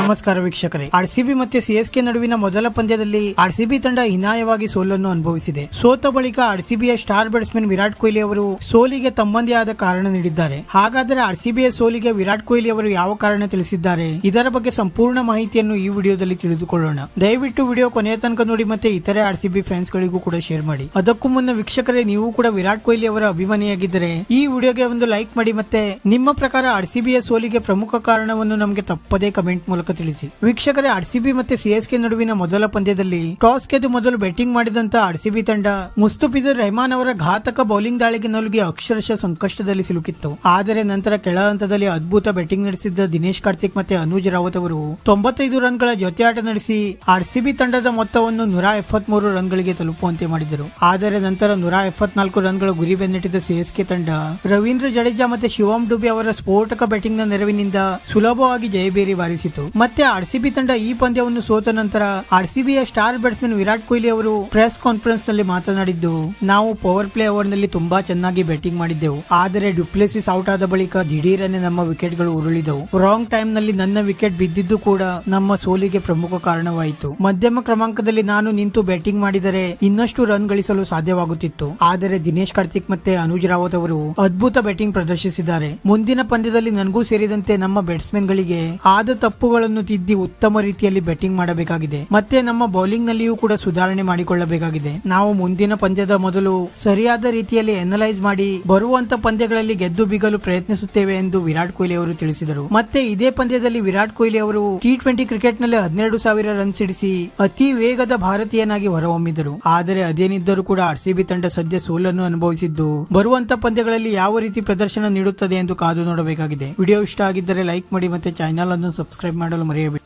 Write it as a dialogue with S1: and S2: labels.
S1: ನಮಸ್ಕಾರ ವೀಕ್ಷಕರೇ R C B ಮತ್ತೆ ಕೆ ನಡುವಿನ ಮೊದಲ ಪಂದ್ಯದಲ್ಲಿ ಆರ್ ಸಿಬಿ ತಂಡ ಹಿನಾಯವಾಗಿ ಸೋಲನ್ನು ಅನುಭವಿಸಿದೆ ಸೋತ ಬಳಿಕ ಆರ್ ಸಿಬಿಯ ಸ್ಟಾರ್ ಬ್ಯಾಟ್ಸ್ಮನ್ ವಿರಾಟ್ ಕೊಹ್ಲಿ ಅವರು ಸೋಲಿಗೆ ತಮ್ಮದೇ ಆದ ಕಾರಣ ನೀಡಿದ್ದಾರೆ ಹಾಗಾದರೆ ಆರ್ ಸಿಬಿಯ ಸೋಲಿಗೆ ವಿರಾಟ್ ಕೊಹ್ಲಿ ಅವರು ಯಾವ ಕಾರಣ ತಿಳಿಸಿದ್ದಾರೆ ಇದರ ಬಗ್ಗೆ ಸಂಪೂರ್ಣ ಮಾಹಿತಿಯನ್ನು ಈ ವಿಡಿಯೋದಲ್ಲಿ ತಿಳಿದುಕೊಳ್ಳೋಣ ದಯವಿಟ್ಟು ವಿಡಿಯೋ ಕೊನೆಯ ತನಕ ನೋಡಿ ಮತ್ತೆ ಇತರೆ ಸಿಬಿ ಫ್ಯಾನ್ಸ್ ಗಳಿಗೂ ಕೂಡ ಶೇರ್ ಮಾಡಿ ಅದಕ್ಕೂ ಮುನ್ನ ವೀಕ್ಷಕರೇ ನೀವು ಕೂಡ ವಿರಾಟ್ ಕೊಹ್ಲಿ ಅವರ ಅಭಿಮಾನಿಯಾಗಿದ್ದರೆ ಈ ವಿಡಿಯೋಗೆ ಒಂದು ಲೈಕ್ ಮಾಡಿ ಮತ್ತೆ ನಿಮ್ಮ ಪ್ರಕಾರ ಆರ್ ಸಿಬಿಯ ಸೋಲಿಗೆ ಪ್ರಮುಖ ಕಾರಣವನ್ನು ನಮಗೆ ತಪ್ಪದೇ ಕಮೆಂಟ್ ಮೂಲಕ ಮೂಲಕ ತಿಳಿಸಿ ವೀಕ್ಷಕರೇ ಆರ್ಸಿಬಿ ಮತ್ತೆ ಸಿಎಸ್ಕೆ ನಡುವಿನ ಮೊದಲ ಪಂದ್ಯದಲ್ಲಿ ಟಾಸ್ ಗೆದ್ದು ಮೊದಲು ಬ್ಯಾಟಿಂಗ್ ಮಾಡಿದಂತ ಆರ್ಸಿಬಿ ತಂಡ ಮುಸ್ತುಫಿಜರ್ ರೆಹಮಾನ್ ಅವರ ಘಾತಕ ಬೌಲಿಂಗ್ ದಾಳಿಗೆ ನಲುಗಿ ಅಕ್ಷರಶಃ ಸಂಕಷ್ಟದಲ್ಲಿ ಸಿಲುಕಿತ್ತು ಆದರೆ ನಂತರ ಕೆಳ ಹಂತದಲ್ಲಿ ಅದ್ಭುತ ಬ್ಯಾಟಿಂಗ್ ನಡೆಸಿದ್ದ ದಿನೇಶ್ ಕಾರ್ತಿಕ್ ಮತ್ತೆ ಅನುಜ್ ರಾವತ್ ಅವರು ತೊಂಬತ್ತೈದು ರನ್ಗಳ ಜೊತೆ ಆಟ ನಡೆಸಿ ಆರ್ಸಿಬಿ ತಂಡದ ಮೊತ್ತವನ್ನು ನೂರ ಎಪ್ಪತ್ತ್ ಮೂರು ರನ್ಗಳಿಗೆ ತಲುಪುವಂತೆ ಮಾಡಿದರು ಆದರೆ ನಂತರ ನೂರ ಎಪ್ಪತ್ನಾಲ್ಕು ಗಳ ಗುರಿ ಬೆನ್ನಟ್ಟಿದ್ದ ಸಿಎಸ್ಕೆ ತಂಡ ರವೀಂದ್ರ ಜಡೇಜಾ ಮತ್ತೆ ಶಿವಂ ಡುಬೆ ಅವರ ಸ್ಫೋಟಕ ಬ್ಯಾಟಿಂಗ್ನ ನೆರವಿನಿಂದ ಸುಲಭವಾಗಿ ಜಯಬೇರಿ ಬಾರಿಸಿತು ಮತ್ತೆ ಆರ್ ಸಿ ಬಿ ತಂಡ ಈ ಪಂದ್ಯವನ್ನು ಸೋತ ನಂತರ R C star batsman Virat Kohli ಅವರು ಪ್ರೆಸ್ ಕಾನ್ಫರೆನ್ಸ್ ನಲ್ಲಿ ಮಾತನಾಡಿದ್ದು ನಾವು ಪವರ್ ಪ್ಲೇ ಓವರ್ ನಲ್ಲಿ ತುಂಬಾ ಚೆನ್ನಾಗಿ ಬ್ಯಾಟಿಂಗ್ ಮಾಡಿದ್ದೆವು ಆದರೆ ಡುಪ್ಲೆಸಿಸ್ ಔಟ್ ಆದ ಬಳಿಕ ದಿಢೀರನೆ ನಮ್ಮ ವಿಕೆಟ್ ಗಳು ಉರುಳಿದವು ರಾಂಗ್ ಟೈಮ್ ನಲ್ಲಿ ನನ್ನ ವಿಕೆಟ್ ಬಿದ್ದಿದ್ದು ಕೂಡ ನಮ್ಮ ಸೋಲಿಗೆ ಪ್ರಮುಖ ಕಾರಣವಾಯಿತು ಮಧ್ಯಮ ಕ್ರಮಾಂಕದಲ್ಲಿ ನಾನು ನಿಂತು ಬ್ಯಾಟಿಂಗ್ ಮಾಡಿದರೆ ಇನ್ನಷ್ಟು ರನ್ ಗಳಿಸಲು ಸಾಧ್ಯವಾಗುತ್ತಿತ್ತು ಆದರೆ ದಿನೇಶ್ ಕಾರ್ತಿಕ್ ಮತ್ತೆ ಅನುಜ್ ರಾವತ್ ಅವರು ಅದ್ಭುತ ಬ್ಯಾಟಿಂಗ್ ಪ್ರದರ್ಶಿಸಿದ್ದಾರೆ ಮುಂದಿನ ಪಂದ್ಯದಲ್ಲಿ ನನಗೂ ಸೇರಿದಂತೆ ನಮ್ಮ ಬ್ಯಾಟ್ಸ್ಮನ್ ಗಳಿಗೆ ಆದ ತಪ್ಪು ಬಾಲುಗಳನ್ನು ತಿದ್ದಿ ಉತ್ತಮ ರೀತಿಯಲ್ಲಿ ಬ್ಯಾಟಿಂಗ್ ಮಾಡಬೇಕಾಗಿದೆ ಮತ್ತೆ ನಮ್ಮ ಬೌಲಿಂಗ್ ನಲ್ಲಿಯೂ ಕೂಡ ಸುಧಾರಣೆ ಮಾಡಿಕೊಳ್ಳಬೇಕಾಗಿದೆ ನಾವು ಮುಂದಿನ ಪಂದ್ಯದ ಮೊದಲು ಸರಿಯಾದ ರೀತಿಯಲ್ಲಿ ಅನಲೈಸ್ ಮಾಡಿ ಬರುವಂತ ಪಂದ್ಯಗಳಲ್ಲಿ ಗೆದ್ದು ಬಿಗಲು ಪ್ರಯತ್ನಿಸುತ್ತೇವೆ ಎಂದು ವಿರಾಟ್ ಕೊಹ್ಲಿ ಅವರು ತಿಳಿಸಿದರು ಮತ್ತೆ ಇದೇ ಪಂದ್ಯದಲ್ಲಿ ವಿರಾಟ್ ಕೊಹ್ಲಿ ಅವರು ಟಿ ಟ್ವೆಂಟಿ ಕ್ರಿಕೆಟ್ ನಲ್ಲಿ ಹದಿನೆರಡು ಸಾವಿರ ರನ್ ಇಡಿಸಿ ಅತಿ ವೇಗದ ಭಾರತೀಯನಾಗಿ ಹೊರಹೊಮ್ಮಿದರು ಆದರೆ ಅದೇನಿದ್ದರೂ ಕೂಡ ಆರ್ಸಿಬಿ ತಂಡ ಸದ್ಯ ಸೋಲನ್ನು ಅನುಭವಿಸಿದ್ದು ಬರುವಂತ ಪಂದ್ಯಗಳಲ್ಲಿ ಯಾವ ರೀತಿ ಪ್ರದರ್ಶನ ನೀಡುತ್ತದೆ ಎಂದು ಕಾದು ನೋಡಬೇಕಾಗಿದೆ ವಿಡಿಯೋ ಇಷ್ಟ ಆಗಿದ್ದರೆ ಲೈಕ್ ಮಾಡಿ ಮತ್ತೆ ಚಾನಲ್ ಅನ್ನು ಸಬ್ಸ್ಕ್ರೈಬ್ ಮಾಡಿ ಮಾಡಲು ಮರೆಯಬೇಡಿ